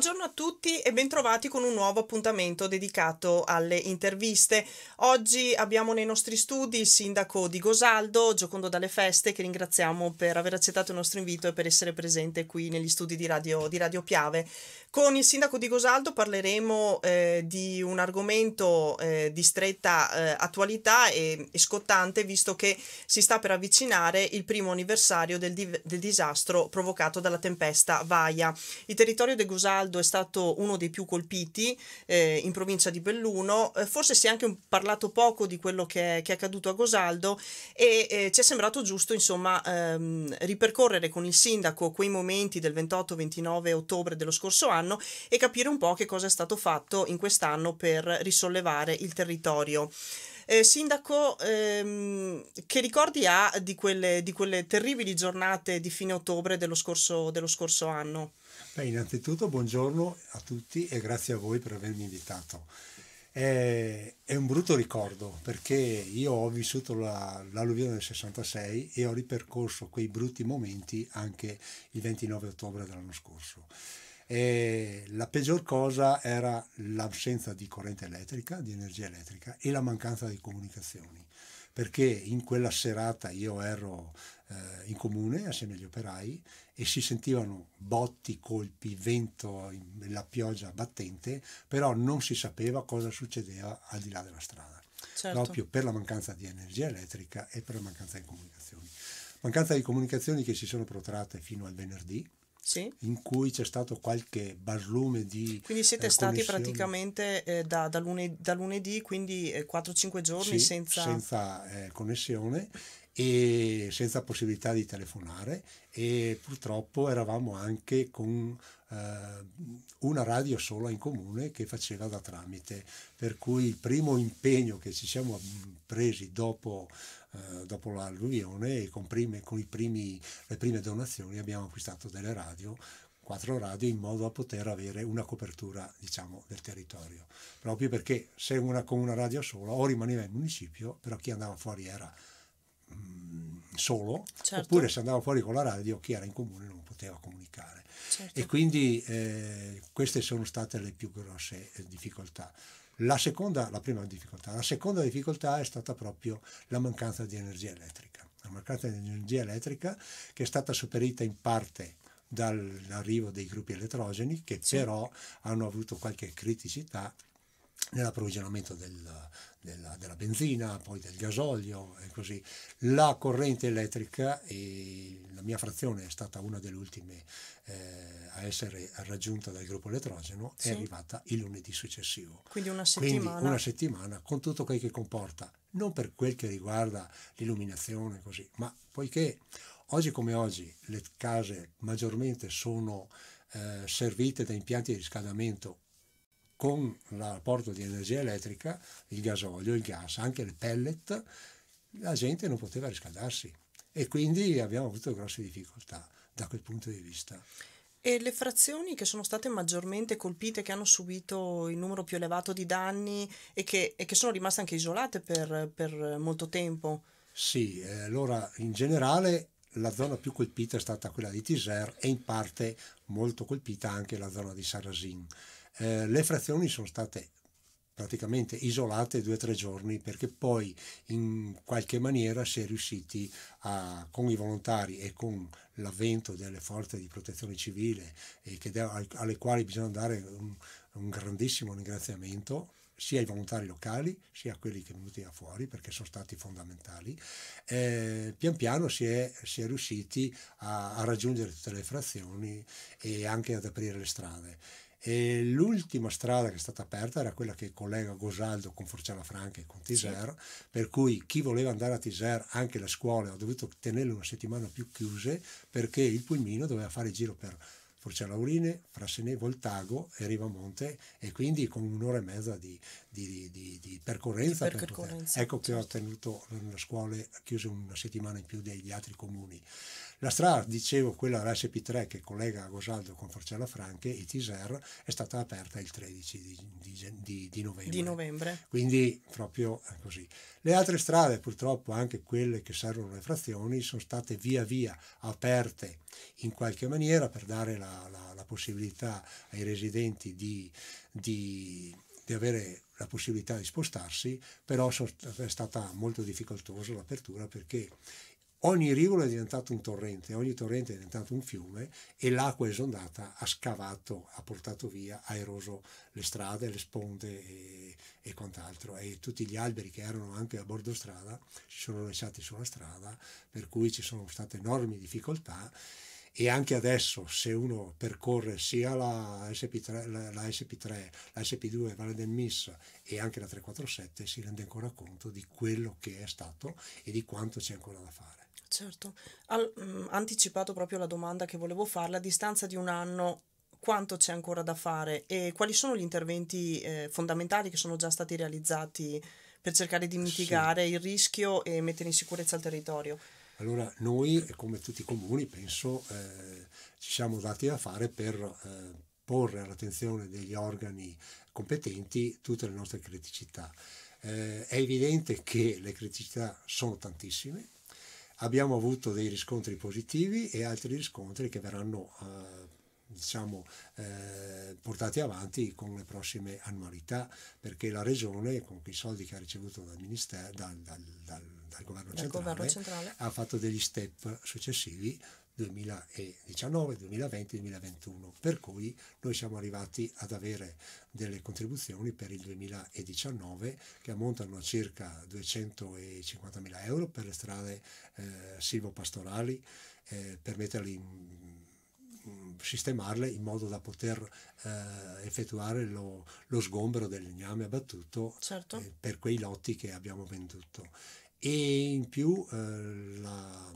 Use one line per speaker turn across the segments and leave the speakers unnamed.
Buongiorno a tutti e bentrovati con un nuovo appuntamento dedicato alle interviste. Oggi abbiamo nei nostri studi il sindaco di Gosaldo, Giocondo dalle Feste, che ringraziamo per aver accettato il nostro invito e per essere presente qui negli studi di Radio, di radio Piave. Con il sindaco di Gosaldo parleremo eh, di un argomento eh, di stretta eh, attualità e, e, scottante, visto che si sta per avvicinare il primo anniversario del, del disastro provocato dalla tempesta Vaia. Il territorio di Gosaldo Aldo è stato uno dei più colpiti eh, in provincia di Belluno, eh, forse si è anche parlato poco di quello che è, che è accaduto a Gosaldo e eh, ci è sembrato giusto insomma ehm, ripercorrere con il sindaco quei momenti del 28-29 ottobre dello scorso anno e capire un po' che cosa è stato fatto in quest'anno per risollevare il territorio. Eh, sindaco, ehm, che ricordi ha di quelle, di quelle, terribili giornate di fine ottobre dello scorso, dello scorso anno?
Beh, innanzitutto buongiorno a tutti e grazie a voi per avermi invitato. È, è un brutto ricordo perché io ho vissuto la, l'alluvione del 66 e ho ripercorso quei brutti momenti anche il 29 ottobre dell'anno scorso. E la peggior cosa era l'assenza di corrente elettrica, di energia elettrica e la mancanza di comunicazioni, perché in quella serata io ero eh, in comune assieme agli operai e si sentivano botti, colpi, vento, la pioggia battente, però non si sapeva cosa succedeva al di là della strada, certo. proprio per la mancanza di energia elettrica e per la mancanza di comunicazioni. Mancanza di comunicazioni che si sono protratte fino al venerdì, sì. in cui c'è stato qualche barlume di... Quindi siete eh, stati praticamente
eh, da, da, lunedì, da, lunedì, quindi 4-5 eh, giorni sì, senza...
senza eh, connessione e senza possibilità di telefonare e purtroppo eravamo anche con eh, una radio sola in comune che faceva da tramite, per cui il primo impegno che ci siamo mm, presi dopo, eh, dopo l'alluvione e con, prime, con primi, le prime donazioni abbiamo acquistato delle radio quattro radio in modo da poter avere una copertura diciamo, del territorio proprio perché se una, con una radio sola o rimaneva in municipio però chi andava fuori era Mm, solo, certo. oppure se andava fuori con la radio chi era in comune non poteva comunicare. Certo. E quindi eh, queste sono state le più grosse eh, difficoltà. La seconda, la prima difficoltà, la seconda difficoltà è stata proprio la mancanza di energia elettrica. La mancanza di energia elettrica che è stata superita in parte dall'arrivo dei gruppi elettrogeni che sì. però hanno avuto qualche criticità nell'approvvigionamento del, della, della, benzina, poi del gasolio e così. La corrente elettrica, e la mia frazione è stata una delle ultime eh, a essere raggiunta dal gruppo elettrogeno, sì. è arrivata il lunedì successivo. Quindi
una settimana. Quindi una settimana
con tutto quel che comporta, non per quel che riguarda l'illuminazione, così, ma poiché oggi come oggi le case maggiormente sono eh, servite da impianti di riscaldamento con l'apporto di energia elettrica, il gasolio, il gas, anche il pellet, la gente non poteva riscaldarsi e quindi abbiamo avuto grosse difficoltà da quel punto di vista.
E le frazioni che sono state maggiormente colpite, che hanno subito il numero più elevato di danni e che, e che sono rimaste anche isolate per, per molto tempo?
Sì, eh, allora in generale la zona più colpita è stata quella di Tiser e in parte molto colpita anche la zona di Sarasin eh, le frazioni sono state praticamente isolate due o tre giorni perché poi in qualche maniera si è riusciti a, con i volontari e con l'avvento delle forze di protezione civile de- alle quali bisogna dare un, un grandissimo ringraziamento sia ai volontari locali sia a quelli che sono venuti da fuori perché sono stati fondamentali, eh, pian piano si è, si è riusciti a, a, raggiungere tutte le frazioni e anche ad aprire le strade. E l'ultima strada che è stata aperta era quella che collega Gosaldo con Forcella Franca e con Tiser, sì. per cui chi voleva andare a Tiser, anche le scuole, ho dovuto tenerle una settimana più chiuse perché il pulmino doveva fare il giro per Forcia Laurine, Frassenè, Voltago e Rivamonte e quindi con un'ora e mezza di, di, di, di percorrenza. Per ecco che ho certo. tenuto le scuole chiuse una settimana in più degli altri comuni. La strada, dicevo, quella RSP3 che collega Gosaldo con Forcella Franche e Tiser è stata aperta il 13 di, di, di, novembre. di,
novembre.
Quindi proprio eh, così. Le altre strade, purtroppo anche quelle che servono le frazioni, sono state via via aperte in qualche maniera per dare la, la, la possibilità ai residenti di di avere la possibilità di spostarsi, però è stata molto difficoltosa l'apertura perché ogni rivolo è diventato un torrente, ogni torrente è diventato un fiume e l'acqua esondata ha scavato, ha portato via, ha eroso le strade, le sponde e, e quant'altro. E tutti gli alberi che erano anche a bordo strada si sono lasciati sulla strada, per cui ci sono state enormi difficoltà. E anche adesso, se uno percorre sia la SP3, la, la SP3 la SP2 Valle del Miss e anche la 347, si rende ancora conto di quello che è stato e di quanto c'è ancora da fare.
Certo, Al, mh, mm, anticipato proprio la domanda che volevo farle, a distanza di un anno quanto c'è ancora da fare e quali sono gli interventi eh, fondamentali che sono già stati realizzati per cercare di mitigare sì. il rischio e mettere in sicurezza il territorio?
Allora noi, come tutti i comuni, penso, eh, ci siamo dati da fare per eh, porre all'attenzione degli organi competenti tutte le nostre criticità. Eh, è evidente che le criticità sono tantissime, abbiamo avuto dei riscontri positivi e altri riscontri che verranno eh, diciamo, eh, portati avanti con le prossime annualità, perché la Regione, con i soldi che ha ricevuto dal, dal, dal, dal governo, centrale, governo, centrale, ha fatto degli step successivi 2019, 2020, 2021, per cui noi siamo arrivati ad avere delle contribuzioni per il 2019 che ammontano a circa 250.000 euro per le strade eh, silvopastorali, eh, per metterle in sistemarle in modo da poter eh, effettuare lo, lo, sgombero del legname abbattuto certo. eh, per quei lotti che abbiamo venduto. E in più eh, la,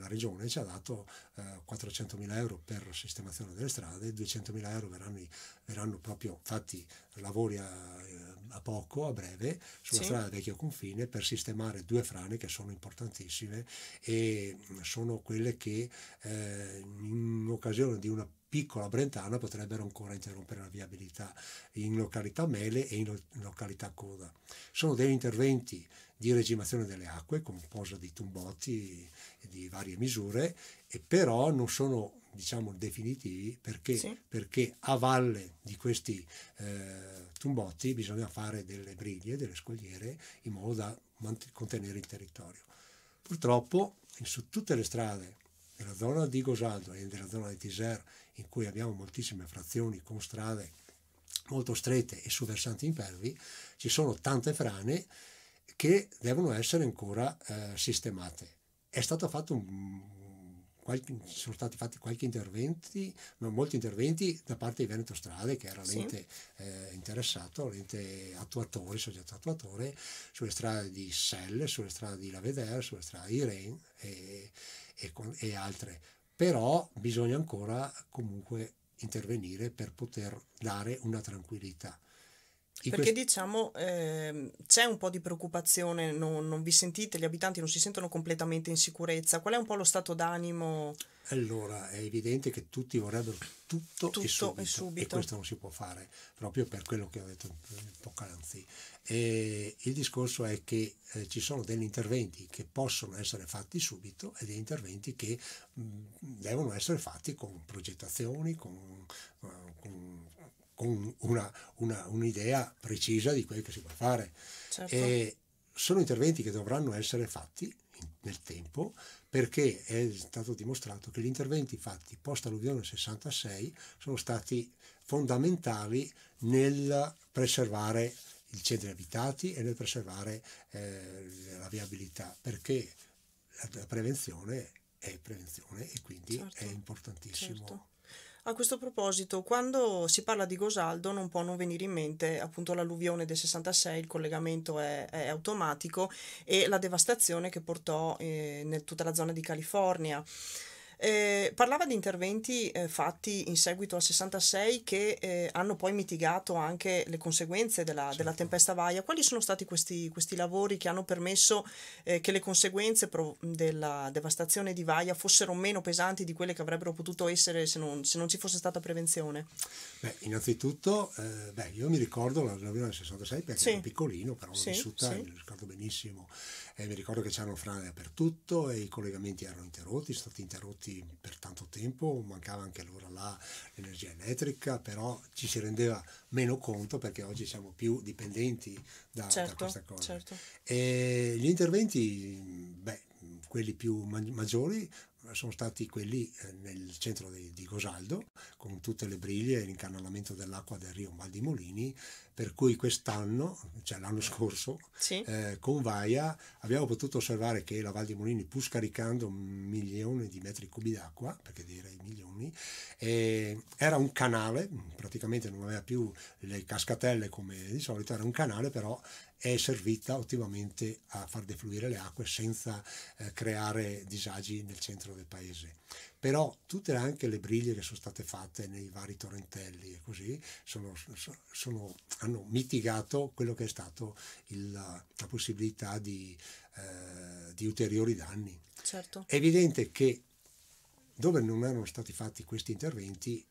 la regione ci ha dato eh, 400.000 euro per sistemazione delle strade, 200.000 euro verranno i, verranno proprio fatti lavori a, eh, a poco, a breve, sulla sì. strada Vecchio Confine per sistemare due frane che sono importantissime e mm, sono quelle che eh, in occasione di una piccola Brentana potrebbero ancora interrompere la viabilità in località Mele e in, località Coda. Sono degli interventi di regimazione delle acque, composta di tumbotti di varie misure e però non sono diciamo definitivi perché, sì. perché a valle di questi eh, tumbotti bisogna fare delle briglie, delle scogliere in modo da contenere il territorio. Purtroppo su tutte le strade della zona di Gosaldo e della zona di Tiser in cui abbiamo moltissime frazioni con strade molto strette e su versanti impervi ci sono tante frane che devono essere ancora eh, sistemate. È stato fatto un qualche, sono stati fatti qualche interventi, molti interventi da parte di Veneto Strade, che era l'ente sì. eh, interessato, l'ente attuatore, soggetto attuatore, sulle strade di Selle, sulle strade di Lavedere, sulle strade di Ren e, e, e altre. Però bisogna ancora comunque intervenire per poter dare una tranquillità perché
diciamo eh, c'è un po' di preoccupazione, non, non, vi sentite, gli abitanti non si sentono completamente in sicurezza. Qual è un po' lo stato d'animo?
Allora, è evidente che tutti vorrebbero
tutto, tutto e, subito, e, subito, e questo
non si può fare, proprio per quello che ho detto poc'anzi. E il discorso è che eh, ci sono degli interventi che possono essere fatti subito e degli interventi che mh, mm, devono essere fatti con progettazioni, con, con con una, una, un'idea precisa di quello che si può fare.
Certo. E
sono interventi che dovranno essere fatti nel tempo perché è stato dimostrato che gli interventi fatti post alluvione 66 sono stati fondamentali nel preservare i centri abitati e nel preservare eh, la viabilità perché la prevenzione è prevenzione e quindi certo, è importantissimo. Certo.
A questo proposito, quando si parla di Gosaldo non può non venire in mente appunto l'alluvione del 66, il collegamento è, è automatico e la devastazione che portò eh, in tutta la zona di California. Eh, parlava di interventi eh, fatti in seguito al 66 che eh, hanno poi mitigato anche le conseguenze della, certo. della tempesta Vaia. Quali sono stati questi, questi lavori che hanno permesso eh, che le conseguenze pro- della devastazione di Vaia fossero meno pesanti di quelle che avrebbero potuto essere se non, se non ci fosse stata prevenzione?
Beh, innanzitutto, eh, beh, io mi ricordo la, la del 66 perché sì. ero piccolino, però l'ho sì, vissuta, sì. ricordo benissimo. Eh, mi ricordo che c'erano frane eh, dappertutto e i collegamenti erano interrotti, stati interrotti per tanto tempo, mancava anche allora là l'energia elettrica, però ci si rendeva meno conto perché oggi siamo più dipendenti
da, certo, da questa cosa. Certo.
E gli interventi, beh, quelli più maggiori eh, sono stati quelli eh, nel centro di, di Gosaldo, con tutte le briglie e l'incanalamento dell'acqua del rio Val di Molini, per cui quest'anno, cioè l'anno scorso, sì. eh, con Vaia abbiamo potuto osservare che la Val di Molini, pur scaricando un milione di metri cubi d'acqua, perché direi milioni, eh, era un canale, praticamente non aveva più le cascatelle come di solito, era un canale però è servita ottimamente a far defluire le acque senza eh, creare disagi nel centro del paese. Però tutte anche le briglie che sono state fatte nei vari torrentelli e così sono, sono, hanno mitigato quello che è stato il, la possibilità di, eh, di ulteriori danni.
Certo. È evidente
che dove non erano stati fatti questi interventi,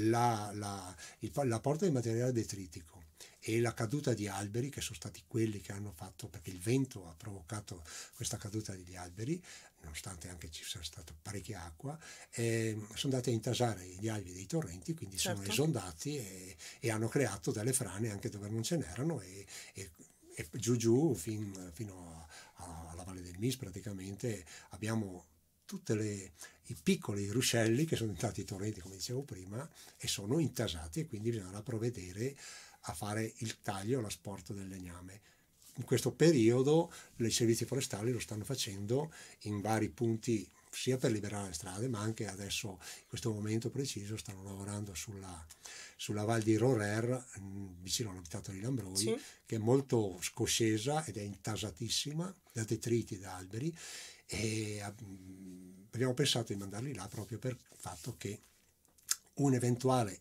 la, la, il, la porta di materiale detritico e la caduta di alberi, che sono stati quelli che hanno fatto, perché il vento ha provocato questa caduta degli alberi, nonostante anche ci sia stata parecchia acqua, eh, sono andati a intasare gli alberi dei torrenti, quindi certo. sono esondati e, e, hanno creato delle frane anche dove non ce n'erano e, e, e giù giù fin, fino a, a, alla Valle del Mis praticamente abbiamo tutti i piccoli ruscelli che sono diventati torrenti, come dicevo prima, e sono intasati e quindi bisognerà provvedere a fare il taglio, l'asporto del legname. In questo periodo i servizi forestali lo stanno facendo in vari punti, sia per liberare le strade, ma anche adesso, in questo momento preciso, stanno lavorando sulla, sulla Val di Rorer, mm, vicino all'abitato di Lambroi, sì. che è molto scoscesa ed è intasatissima da detriti, da alberi, e mm, abbiamo pensato di mandarli là proprio per il fatto che un eventuale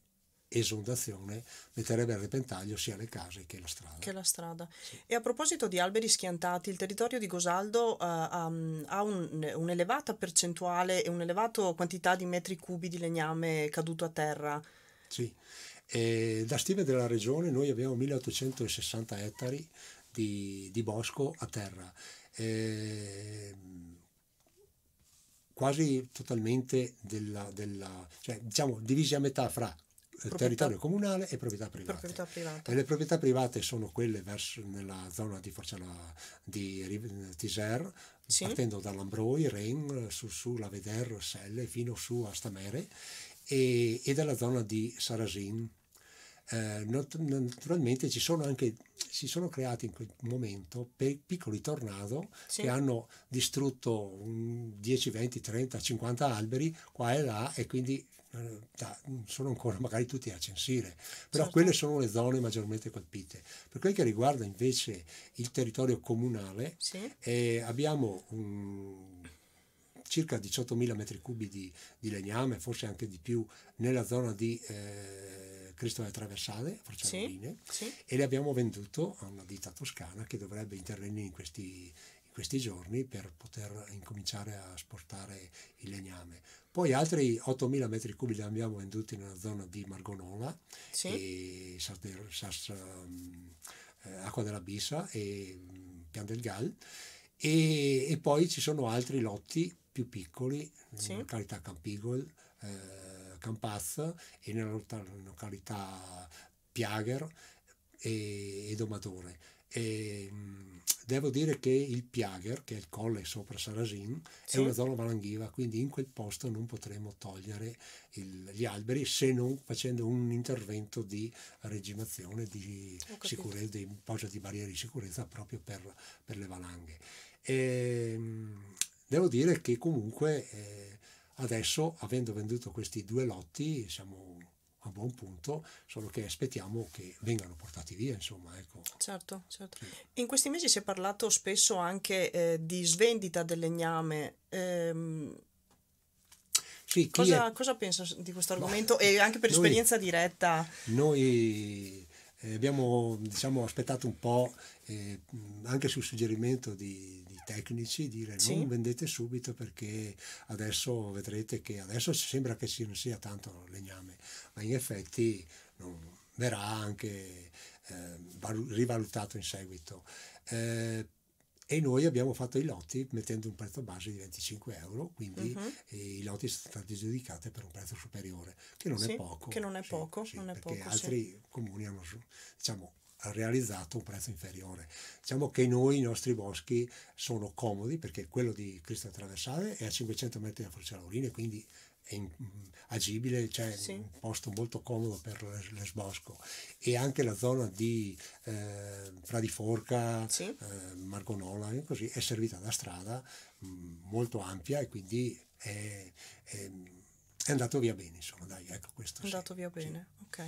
esondazione metterebbe a repentaglio sia le case che la strada.
Che la strada. Sì. E a proposito di alberi schiantati, il territorio di Gosaldo uh, um, ha un, un'elevata percentuale e un'elevata quantità di metri cubi di legname caduto a terra. Sì,
e da stime della regione noi abbiamo 1860 ettari di, di bosco a terra. E, mm, quasi totalmente della, della, cioè, diciamo divisi a metà fra proprietà. territorio comunale e proprietà private.
proprietà private. E
le proprietà private sono quelle verso, nella zona di Forcella di Tiser, sì. partendo dall'Ambroi, Ren, su, su la Veder, Selle, fino su a Stamere e, e dalla zona di Sarasin. Eh, naturalmente ci sono anche, si sono creati in quel momento piccoli tornado sì. che hanno distrutto 10, 20, 30, 50 alberi qua e là e quindi eh, sono ancora magari tutti a censire, però certo. quelle sono le zone maggiormente colpite. Per quel che riguarda invece il territorio comunale, sì. eh, abbiamo un, circa 18.000 metri cubi di, di, legname, forse anche di più, nella zona di eh, Cristo del Traversale, Forcianoline, sì. sì. e le abbiamo vendute a una ditta toscana che dovrebbe intervenire in questi questi giorni per poter incominciare a sportare il legname. Poi altri 8.000 metri cubi li abbiamo venduti nella zona di Margonola sì. e Sas, ehm, eh, Acqua della Bissa e mm, Pian del Gal. E, e, poi ci sono altri lotti più piccoli, mm, sì. in località Campigol, eh, Campaz e nella località Piager e, e Domatore. E, mm, Devo dire che il Piager, che è il colle sopra Sarasin, sì. è una zona valanghiva, quindi in quel posto non potremo togliere il, gli alberi se non facendo un intervento di regimazione, di sicurezza, di posa di barriere di sicurezza proprio per, per le valanghe. E, ehm, devo dire che comunque eh, adesso, avendo venduto questi due lotti, siamo a buon punto, solo che aspettiamo che vengano portati via, insomma. Ecco.
Certo, certo. In questi mesi si è parlato spesso anche eh, di svendita del legname. Ehm,
sì, cosa, è...
cosa pensa di questo argomento e anche per noi, esperienza diretta?
Noi eh, abbiamo diciamo, aspettato un po', eh, anche sul suggerimento di, tecnici dire sì. non vendete subito perché adesso vedrete che adesso sembra che non sia tanto legname, ma in effetti verrà anche eh, rivalutato in seguito. Eh, e noi abbiamo fatto i lotti mettendo un prezzo base di 25 euro, quindi uh-huh. i lotti sono stati giudicati per un prezzo superiore, che non sì, è poco. Che
non è sì, poco, sì, non è poco, altri
comuni hanno, diciamo, realizzato un prezzo inferiore. Diciamo che noi i nostri boschi sono comodi perché quello di Cristo Attraversale è a 500 metri da Forza Forcellauline, quindi è in, agibile, c'è cioè sì. un posto molto comodo per l'esbosco e anche la zona di eh, Pradiforca, sì. eh, Margonola e così è servita da strada molto ampia e quindi è, è, è, andato via bene,
insomma, dai, ecco questo. È andato sì, via bene, ok.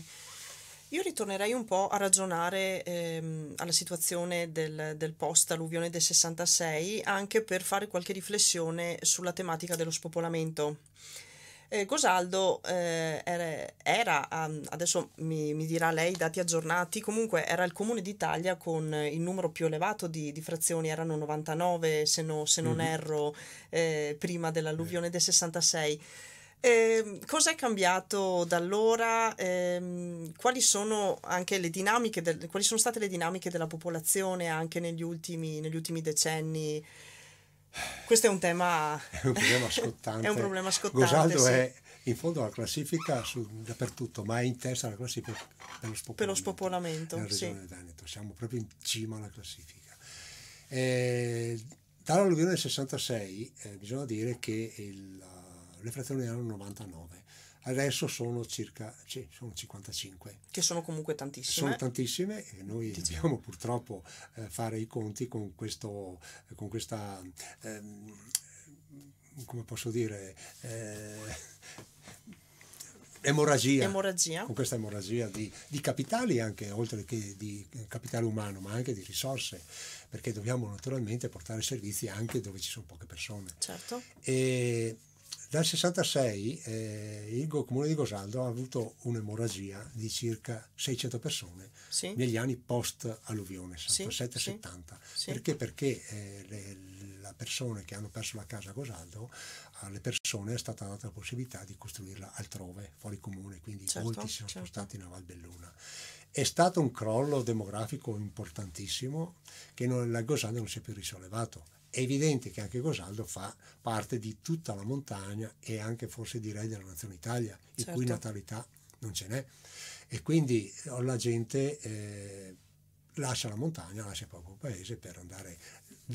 Io ritornerei un po' a ragionare ehm, alla situazione del, del post-alluvione del 66 anche per fare qualche riflessione sulla tematica dello spopolamento. Eh, Gosaldo eh, era, era, ehm, adesso mi, mi, dirà lei i dati aggiornati, comunque era il comune d'Italia con il numero più elevato di, di frazioni, erano 99 se, no, se non mhm. erro eh, prima dell'alluvione del 66. Eh, cosa è cambiato da allora? Eh, quali, sono anche le del, quali sono state le dinamiche della popolazione anche negli ultimi, negli ultimi decenni? Questo è un tema...
È un problema scottante. è un problema scottante. Gosaldo sì. è in fondo alla classifica su, dappertutto, ma è in testa alla classifica per lo spopolamento. Per lo
spopolamento, sì.
Siamo proprio in cima alla classifica. Eh, dall'alluvione del 66 eh, bisogna dire che il, le frazioni erano 99, adesso sono circa sì, sono 55.
Che sono comunque tantissime. Sono
tantissime e noi Diciamo. dobbiamo purtroppo eh, fare i conti con, questo, con questa, ehm, come posso dire,
eh,
Emorragia, emorragia, con questa emorragia di, di, capitali anche oltre che di capitale umano ma anche di risorse perché dobbiamo naturalmente portare servizi anche dove ci sono poche persone certo. e dal 66 eh, il comune di Gosaldo ha avuto un'emorragia di circa 600 persone sì. negli anni post-alluvione, 67-70. Sì, Perché? Perché eh, le, le, persone che hanno perso la casa a Gosaldo, alle ah, persone è stata data la possibilità di costruirla altrove, fuori comune, quindi certo, molti si sono certo. spostati in Valbelluna. È stato un crollo demografico importantissimo che non, la Gosaldo non si è più risollevato è evidente che anche Gosaldo fa parte di tutta la montagna e anche forse direi della Nazione Italia, in cui certo. natalità non ce n'è. E quindi eh, la gente eh, lascia la montagna, lascia il proprio paese per andare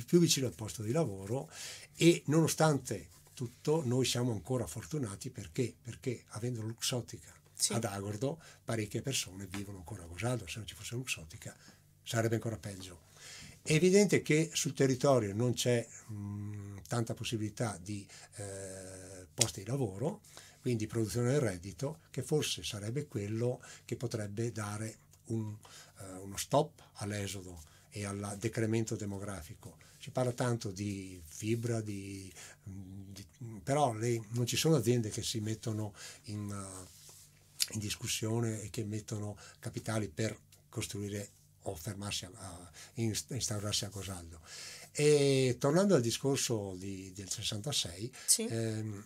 più vicino al posto di lavoro e nonostante tutto noi siamo ancora fortunati perché, perché avendo Luxottica sì. ad Agordo parecchie persone vivono ancora a Gosaldo, se non ci fosse Luxottica sarebbe ancora peggio. È evidente che sul territorio non c'è mh, mm, tanta possibilità di eh, posti di lavoro, quindi produzione del reddito, che forse sarebbe quello che potrebbe dare un, eh, uno stop all'esodo e al decremento demografico. Si parla tanto di fibra, di, mm, di, mm, però le, non ci sono aziende che si mettono in, eh, in discussione e che mettono capitali per costruire o fermarsi a, instaurarsi a Cosaldo. E tornando al discorso di, del 66, sì. ehm,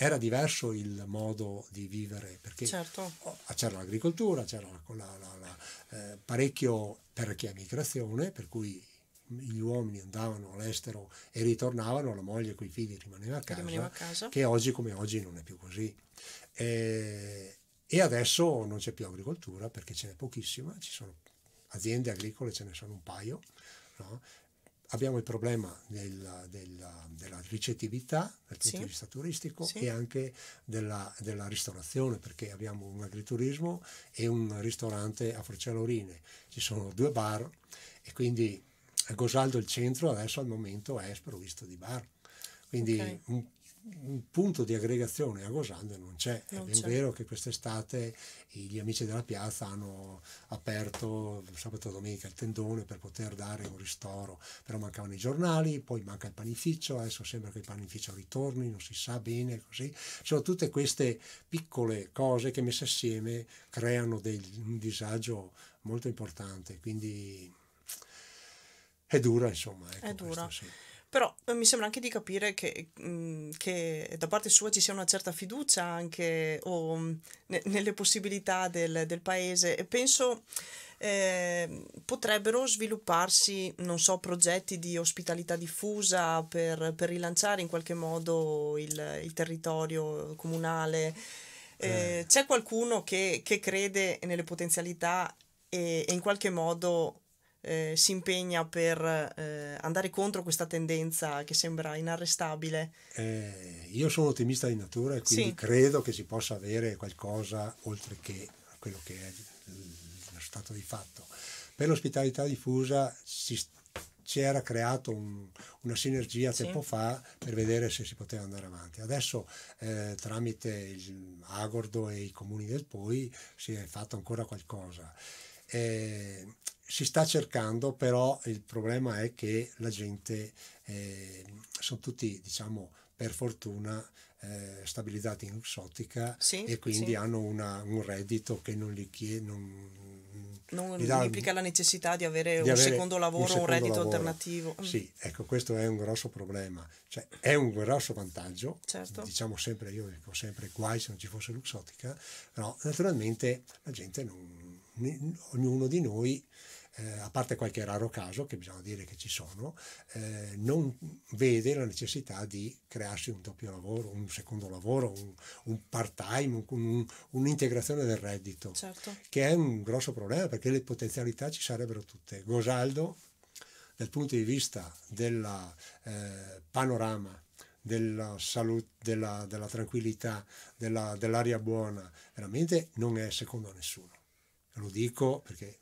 era diverso il modo di vivere perché certo. c'era l'agricoltura, c'era la, la, la, eh, parecchio, parecchia migrazione, per cui gli uomini andavano all'estero e ritornavano, la moglie con i figli rimaneva a, casa, rimaneva a casa, che oggi come oggi non è più così. E, e adesso non c'è più agricoltura perché ce n'è pochissima, ci sono aziende agricole, ce ne sono un paio. No? Abbiamo il problema del, del, della ricettività dal punto sì. di vista turistico sì. e anche della, della, ristorazione perché abbiamo un agriturismo e un ristorante a Forcellorine, ci sono due bar e quindi a Gosaldo il centro adesso al momento è sprovvisto di bar. Quindi okay. un un punto di aggregazione a Gosande non c'è. Non è ben c'è. vero che quest'estate gli amici della piazza hanno aperto sabato e domenica il tendone per poter dare un ristoro, però mancavano i giornali, poi manca il panificio, adesso sembra che il panificio ritorni, non si sa bene così. Sono tutte queste piccole cose che messe assieme creano del, un disagio molto importante, quindi è dura insomma. Ecco,
è dura. Questo, sì. Però eh, mi sembra anche di capire che, mm, che da parte sua ci sia una certa fiducia anche oh, ne, nelle possibilità del, del paese e penso... Eh, potrebbero svilupparsi, non so, progetti di ospitalità diffusa per, per rilanciare in qualche modo il, il territorio comunale. Eh, eh. C'è qualcuno che, che, crede nelle potenzialità e, e in qualche modo eh, si impegna per eh, andare contro questa tendenza che sembra inarrestabile?
Eh, io sono ottimista di natura e quindi sì. credo che si possa avere qualcosa oltre che quello che è lo stato di fatto. Per l'ospitalità diffusa si, si era creato un, una sinergia tempo sì. fa per vedere se si poteva andare avanti. Adesso eh, tramite il Agordo e i comuni del Poi si è fatto ancora qualcosa. Eh, si sta cercando, però il problema è che la gente, eh, sono tutti, diciamo, per fortuna eh, stabilizzati in Luxottica sì, e quindi sì. hanno una, un reddito che non gli chiede... Non,
non, implica la necessità di avere di un avere secondo lavoro, un, secondo un reddito lavoro. alternativo. Mm. Sì,
ecco, questo è un grosso problema. Cioè, è un grosso vantaggio, certo. diciamo sempre, io dico sempre guai se non ci fosse Luxottica, però naturalmente la gente non... ognuno di noi eh, a parte qualche raro caso che bisogna dire che ci sono, eh, non vede la necessità di crearsi un doppio lavoro, un secondo lavoro, un, un part-time, un, un'integrazione del reddito, certo. che è un grosso problema perché le potenzialità ci sarebbero tutte. Gosaldo, dal punto di vista del eh, panorama, della salute, della, della tranquillità, della, dell'aria buona, veramente non è secondo a nessuno. Lo dico perché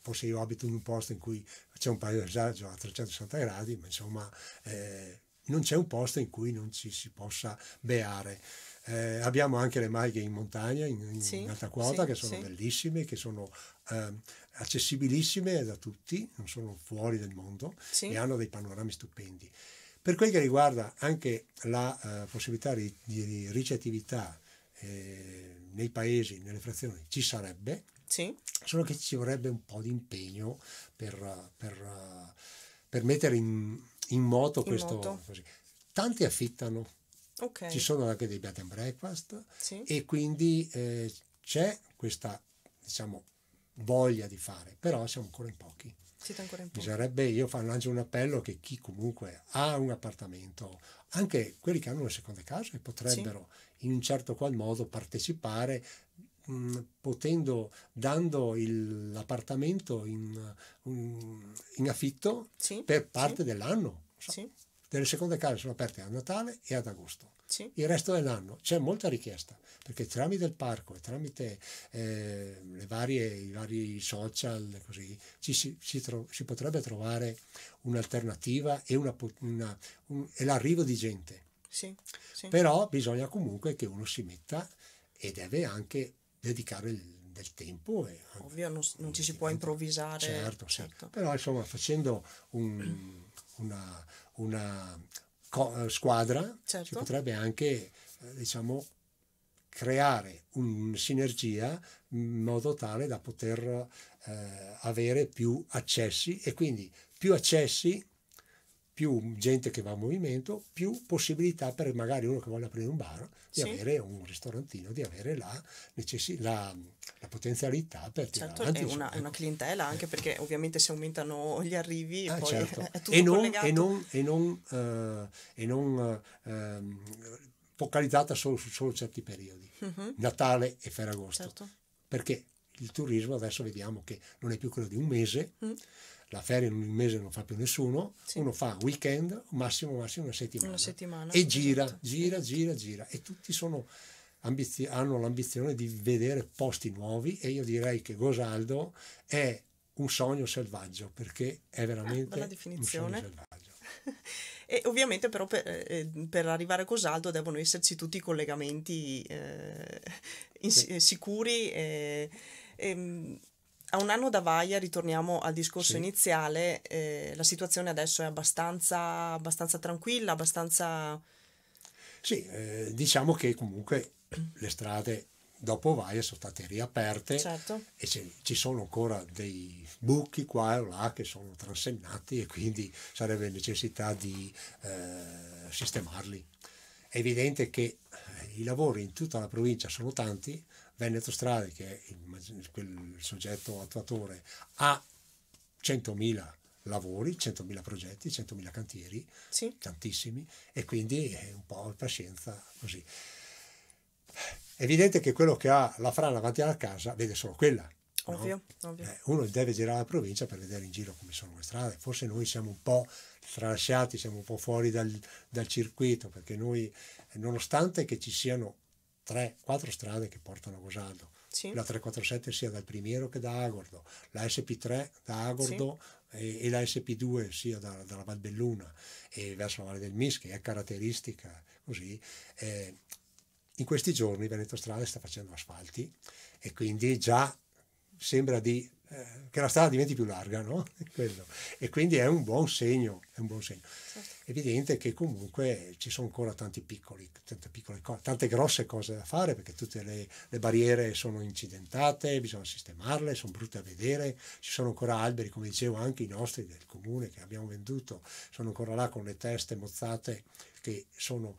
forse io abito in un posto in cui c'è un paesaggio a 360 gradi, ma insomma eh, non c'è un posto in cui non ci si possa beare. Eh, abbiamo anche le maglie in montagna, in, in sì, alta quota, sì, che sono sì. bellissime, che sono eh, accessibilissime da tutti, non sono fuori del mondo e hanno dei panorami stupendi. Per quel che riguarda anche la eh, possibilità di, di ricettività eh, nei paesi, nelle frazioni, ci sarebbe, sì. Solo che ci vorrebbe un po' di impegno per, per, per mettere in, in moto in questo. Moto. Tanti affittano.
Okay. Ci sono
anche dei bed and breakfast sì. e quindi eh, c'è questa diciamo, voglia di fare, però siamo ancora in pochi.
Siete ancora in pochi.
Bisognerebbe, io lancio un appello che chi comunque ha un appartamento, anche quelli che hanno una seconda casa, potrebbero sì. in un certo qual modo partecipare Mm, potendo, dando il, l'appartamento in, in affitto
sì, per parte sì.
dell'anno. So. Sì. Delle seconde case sono aperte a Natale e ad agosto. Il resto dell'anno c'è molta richiesta perché tramite il parco e tramite eh, varie, i vari social così, ci, si, si, tro- si, potrebbe trovare un'alternativa e, una, una, un, e l'arrivo di gente. Sì, sì. Però bisogna comunque che uno si metta e deve anche dedicare il,
del tempo. E, Ovvio, non, non ci si può improvvisare. Certo,
certo. Sì. però insomma facendo un, una, una co- eh, squadra certo. si potrebbe anche, eh, diciamo, creare una sinergia in modo tale da poter eh, avere più accessi e quindi più accessi più gente che va a movimento, più possibilità per magari uno che vuole aprire un bar di sì. avere un ristorantino, di avere la, necess- la, la potenzialità
per certo, tirare avanti. È una, ecco. clientela anche perché ovviamente se aumentano gli arrivi ah, certo. e non, e non,
e non, uh, e non uh, um, focalizzata solo su solo certi periodi, uh-huh. Natale e Ferragosto. Certo. Perché il turismo adesso vediamo che non è più quello di un mese. Uh-huh la ferie in un mese non fa più nessuno, sì. uno fa weekend, massimo massimo una settimana. Una
settimana e
gira, certo. gira, gira, gira. E tutti sono, ambizio, hanno l'ambizione di vedere posti nuovi e io direi che Gosaldo è un sogno selvaggio perché è veramente ah, un sogno
selvaggio. E ovviamente però per, eh, eh per, arrivare a Cosaldo devono esserci tutti i collegamenti eh, in, sì. sicuri. Eh, ehm, a un anno da Vaia, ritorniamo al discorso sì. iniziale, eh, la situazione adesso è abbastanza, abbastanza tranquilla, abbastanza...
Sì, eh, diciamo che comunque le strade dopo Vaia sono state riaperte certo. e ci sono ancora dei buchi qua e là che sono transennati e quindi sarebbe necessità di eh, sistemarli. È evidente che eh, i lavori in tutta la provincia sono tanti, Veneto Strade, che è il, quel soggetto attuatore, ha 100.000 lavori, 100.000 progetti, 100.000 cantieri, sì. tantissimi, e quindi è un po' il pazienza così. È evidente che quello che ha la frana davanti alla casa vede solo quella.
Ovvio, no? ovvio. Eh, uno
deve girare la provincia per vedere in giro come sono le strade. Forse noi siamo un po' tralasciati, siamo un po' fuori dal, dal circuito, perché noi, nonostante che ci siano tre, quattro strade che portano a Gosano. Sì. La 347 sia dal Primiero che da Agordo, la SP3 da Agordo sì. e, e, la SP2 sia da, dalla Valbelluna e verso la Valle del Mis, che è caratteristica così. Eh, in questi giorni Veneto Strade sta facendo asfalti e quindi già sembra di, eh, che la strada diventi più larga, no? E quindi è un buon segno, è un buon segno. Certo. Evidente che comunque ci sono ancora tanti piccoli, tante, piccole cose, tante grosse cose da fare perché tutte le, le barriere sono incidentate, bisogna sistemarle, sono brutte a vedere, ci sono ancora alberi, come dicevo, anche i nostri del comune che abbiamo venduto, sono ancora là con le teste mozzate che sono,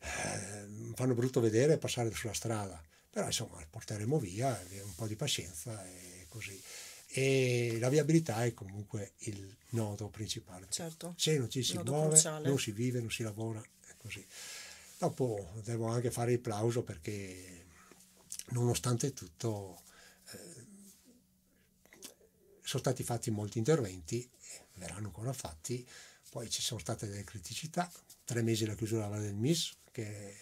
eh, fanno brutto vedere passare sulla strada però insomma porteremo via eh, un po' di pazienza e così. E la viabilità è comunque il nodo principale.
Certo. Se non ci si nodo muove, cruciale. non si
vive, non si lavora, è così. Dopo devo anche fare il plauso perché nonostante tutto eh, sono stati fatti molti interventi, verranno ancora fatti, poi ci sono state delle criticità, tre mesi la chiusura della Valle del MIS, che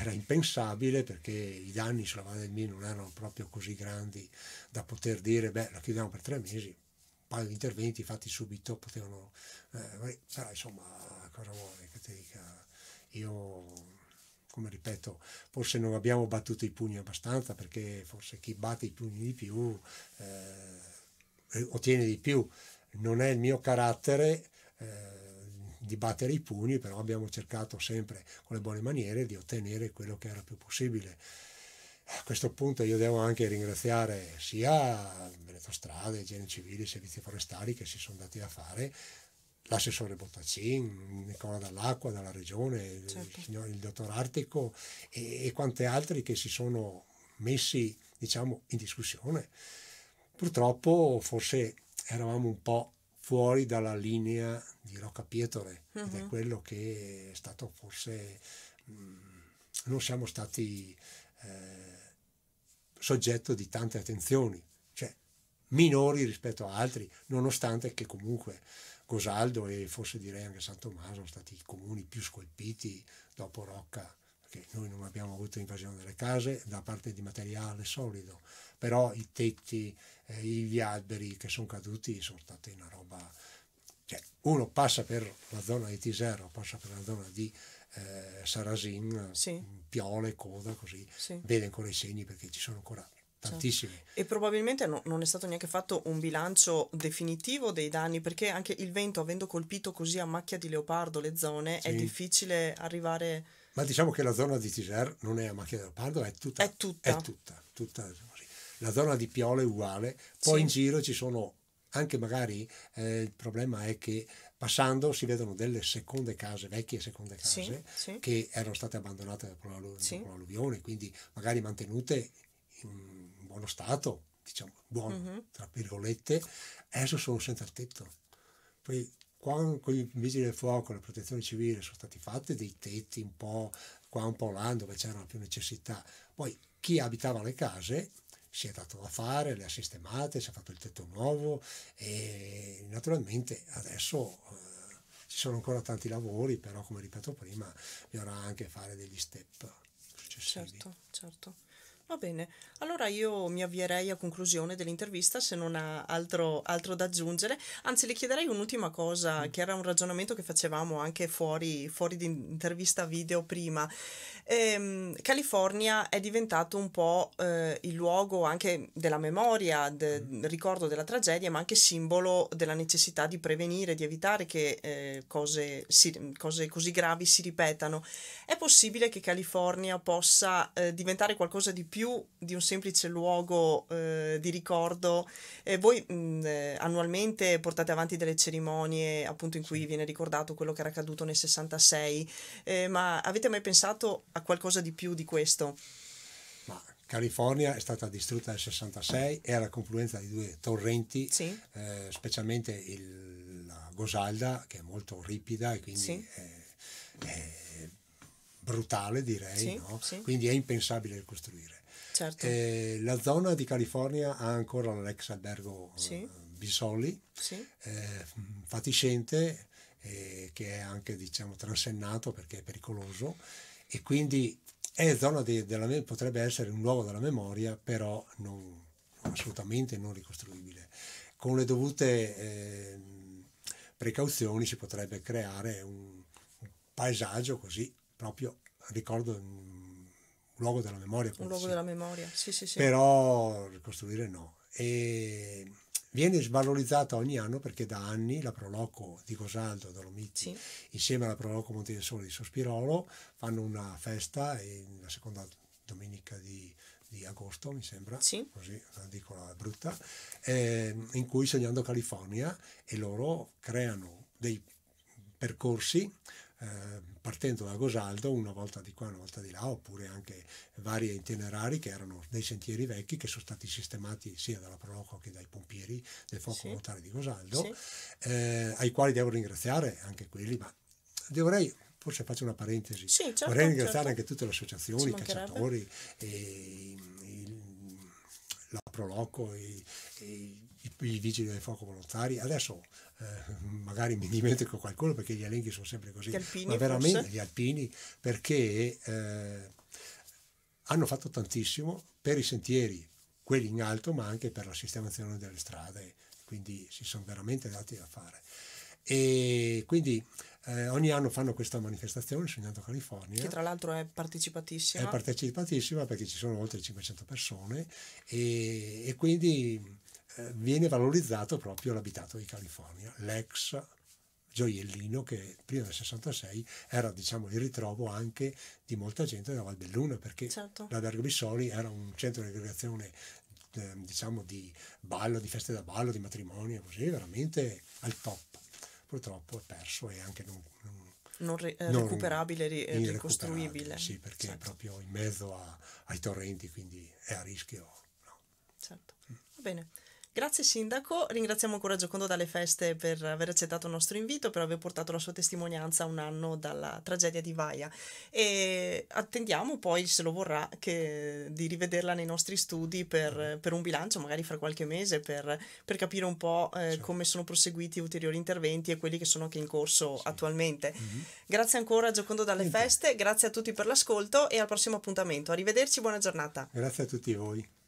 era impensabile perché i danni sulla banda del Mino non erano proprio così grandi da poter dire beh la chiudiamo per tre mesi, un paio di interventi fatti subito potevano, eh, però insomma cosa vuole che ti dica, io come ripeto, forse non abbiamo battuto i pugni abbastanza perché forse chi batte i pugni di più eh, ottiene di più. Non è il mio carattere, eh, di battere i pugni, però abbiamo cercato sempre con le buone maniere di ottenere quello che era più possibile. A questo punto io devo anche ringraziare sia Veneto Strade, Gene Civili, Servizi Forestali che si sono dati a fare, l'assessore Bottaccin, Nicola Dall'Acqua dalla Regione, certo. il, signor, il dottor Artico e, e quanti altri che si sono messi diciamo, in discussione. Purtroppo forse eravamo un po' fuori dalla linea di Rocca Pietore uh-huh. ed è mhm. quello che è stato forse mh, mm, non siamo stati eh, soggetto di tante attenzioni, cioè minori rispetto a altri, nonostante che comunque Cosaldo e forse direi anche San Tommaso sono stati i comuni più scolpiti dopo Rocca perché noi non abbiamo avuto invasione delle case da parte di materiale solido, però i tetti, eh, gli alberi che sono caduti sono stati una roba... Cioè, uno passa per la zona di Tisero, passa per la zona di eh, Sarasin, sì. piole, coda, così, sì. vede ancora i segni perché ci sono ancora certo. tantissimi.
E probabilmente no, non è stato neanche fatto un bilancio definitivo dei danni, perché anche il vento, avendo colpito così a macchia di leopardo le zone, sì. è difficile arrivare
ma diciamo che la zona di Tiger non è a macchia del pardo, è tutta. È tutta. È tutta, tutta la zona di Piolo è uguale, poi sì. in giro ci sono anche magari eh, il problema è che passando si vedono delle seconde case, vecchie seconde case, sì, sì. che erano state abbandonate dopo, l'allu- dopo l'alluvione, quindi magari mantenute in buono stato, diciamo buono, mm-hmm. tra virgolette, adesso sono senza tetto. Poi Qua con i vigili del fuoco, e la protezione civile, sono stati fatti dei tetti un po' qua, un po' là dove c'erano più necessità. Poi chi abitava le case si è dato da fare, le ha sistemate, si è fatto il tetto nuovo e naturalmente adesso eh, ci sono ancora tanti lavori, però come ripeto prima bisognerà anche fare degli
step successivi. Certo, certo. Va bene, allora io mi avvierei a conclusione dell'intervista se non ha altro, altro, da aggiungere, anzi le chiederei un'ultima cosa mm. che era un ragionamento che facevamo anche fuori, fuori di intervista video prima, ehm, California è diventato un po' eh, il luogo anche della memoria, del mm. ricordo della tragedia, ma anche simbolo della necessità di prevenire, di evitare che eh, cose, si, cose, così gravi si ripetano. È possibile che California possa eh, diventare qualcosa di più di un semplice luogo eh, di ricordo? Eh, voi mh, mm, eh, annualmente portate avanti delle cerimonie appunto in cui viene ricordato quello che era accaduto nel 66, ma avete mai pensato a qualcosa di più di questo. Ma
California è stata distrutta nel 66, era alla confluenza di due torrenti, sì. eh, specialmente il, la Gosalda che è molto ripida e quindi sì. è, è, brutale direi, sì, no? quindi è impensabile ricostruire. Certo. Eh, la zona di California ha ancora l'ex albergo eh, Bisoli, eh, fatiscente, eh, che è anche diciamo, transennato perché è pericoloso e quindi è zona di, della, potrebbe essere un luogo della memoria, però non, assolutamente non ricostruibile. Con le dovute eh, precauzioni si potrebbe creare un, un paesaggio così, proprio ricordo un luogo della memoria. Un luogo
sia. della memoria, sì, sì, sì.
Però ricostruire no. E viene svalorizzata ogni anno perché da anni la Proloco di Cosaldo Dolomiti sì. insieme alla Proloco Monte del Sole di Sospirolo fanno una festa la seconda domenica di, di, agosto mi sembra sì. così la dico la brutta eh, in cui Sognando California e loro creano dei percorsi eh, partendo da Gosaldo una volta di qua, una volta di là, oppure anche vari itinerari che erano dei sentieri vecchi che sono stati sistemati sia dalla Proloco che dai pompieri del fuoco sì. di Gosaldo, sì. eh, ai quali devo ringraziare anche quelli, ma dovrei forse faccio una parentesi, sì, certo, vorrei certo. ringraziare certo. anche tutte le associazioni, i cacciatori, e, i, Proloco, i, i, i, vigili del fuoco volontari. Adesso eh, magari mi dimentico qualcuno perché gli elenchi sono sempre così. Gli alpini, ma veramente forse? gli alpini perché eh, hanno fatto tantissimo per i sentieri, quelli in alto, ma anche per la sistemazione delle strade. Quindi si sono veramente dati da fare. E quindi eh, ogni anno fanno questa manifestazione Sognando California. Che tra
l'altro è partecipatissima. È
partecipatissima perché ci sono oltre 500 persone e, e quindi eh, viene valorizzato proprio l'abitato di California, l'ex gioiellino che prima del 66 era diciamo il ritrovo anche di molta gente della Val Belluna perché certo. l'albergo Bissoli era un centro di aggregazione eh, diciamo di ballo, di feste da ballo, di matrimonio, così veramente al top purtroppo è perso e anche non, non,
non, re, eh, non recuperabile, eh, ricostruibile. Sì,
perché certo. è proprio in mezzo a, ai torrenti, quindi è a rischio. No.
Certo, mm. va bene. Grazie Sindaco, ringraziamo ancora Giocondo dalle feste per aver accettato il nostro invito, per aver portato la sua testimonianza un anno dalla tragedia di Vaia e attendiamo poi, se lo vorrà, che, di rivederla nei nostri studi per, mm-hmm. per, un bilancio, magari fra qualche mese, per, per capire un po' eh, sì. Certo. come sono proseguiti ulteriori interventi e quelli che sono anche in corso sì. attualmente. Mm-hmm. Grazie ancora Giocondo dalle Niente. feste, grazie a tutti per l'ascolto e al prossimo appuntamento. Arrivederci, buona giornata.
Grazie a tutti voi.